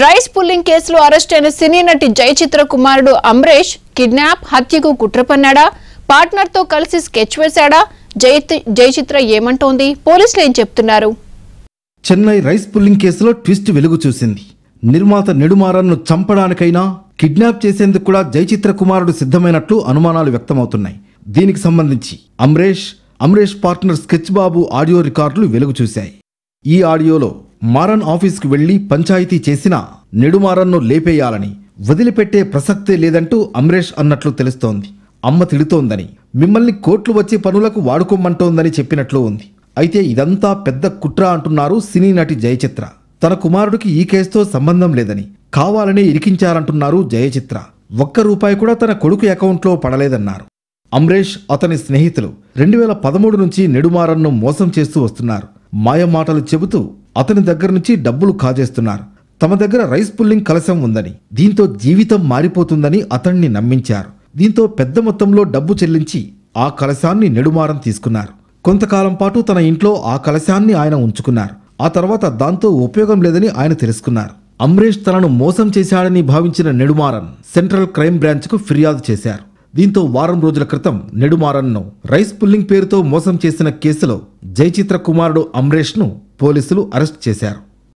rice pulling కేసులో arrest అయిన సినీ నటి జయచిత్ర కుమారుడు అమరేష్ కిడ్నాప్ హత్యకు కుట్ర పన్నాడా పార్ట్నర్తో కలిసి స్కెచ్ వేశాడా జయచిత్ర ఏమంటోంది పోలీసులు ఏం చెప్తున్నారు చెన్నై రైస్ పుల్లింగ్ కేసులో ట్విస్ట్ వెలుగు చూసింది నిర్మాత నెడుమారన్ను చంపడానికైనా కిడ్నాప్ చేసేందుకు కూడా జయచిత్ర కుమారుడు సిద్ధమైనట్లు అనుమానాలు వ్యక్తమవుతున్నాయి దీనికి సంబంధించి Amaresh Amaresh partner sketch Babu audio రికార్డులు వెలుగు చూశాయి ఈ ఆడియోలో మారన్ ఆఫీస్కు వెళ్లి పంచాయతీ చేసినా నెడుమారన్ను లేపేయాలని వదిలిపెట్టే ప్రసక్తే లేదంటూ అమరేష్ అన్నట్లు తెలుస్తోంది అమ్మ తిడుతోందని మిమ్మల్ని కోట్లు వచ్చే పనులకు వాడుకోమంటోందని చెప్పినట్లు ఉంది అయితే ఇదంతా పెద్ద కుట్ర అంటున్నారు సినీ నటి జయచిత్ర తన కుమారుడికి ఈ కేసుతో సంబంధం లేదని కావాలనే ఇరికించారంటున్నారు జయచిత్ర ఒక్క రూపాయి కూడా తన కొడుకు అకౌంట్లో పడలేదన్నారు అమరేష్ అతని స్నేహితులు రెండు వేల పదమూడు నుంచి నెడుమారన్ను మోసం చేస్తూ వస్తున్నారు మాయమాటలు చెబుతూ అతని దగ్గర నుంచి డబ్బులు కాజేస్తున్నారు తమ దగ్గర రైస్ పుల్లింగ్ కలశం ఉందని దీంతో జీవితం మారిపోతుందని అతన్ని నమ్మించారు దీంతో పెద్ద మొత్తంలో డబ్బు చెల్లించి ఆ కలశాన్ని నెడుమారం తీసుకున్నారు కొంతకాలం పాటు తన ఇంట్లో ఆ కలశాన్ని ఆయన ఉంచుకున్నారు ఆ తర్వాత దాంతో ఉపయోగం లేదని ఆయన తెలుసుకున్నారు అమ్రేష్ తనను మోసం చేశాడని భావించిన నెడుమారన్ సెంట్రల్ క్రైమ్ బ్రాంచ్కు ఫిర్యాదు చేశారు దీంతో వారం రోజుల క్రితం నెడుమారన్ను రైస్ పుల్లింగ్ పేరుతో మోసం చేసిన కేసులో జయచిత్ర కుమారుడు అమ్రేష్ను పోలీసులు అరెస్ట్ చేశారు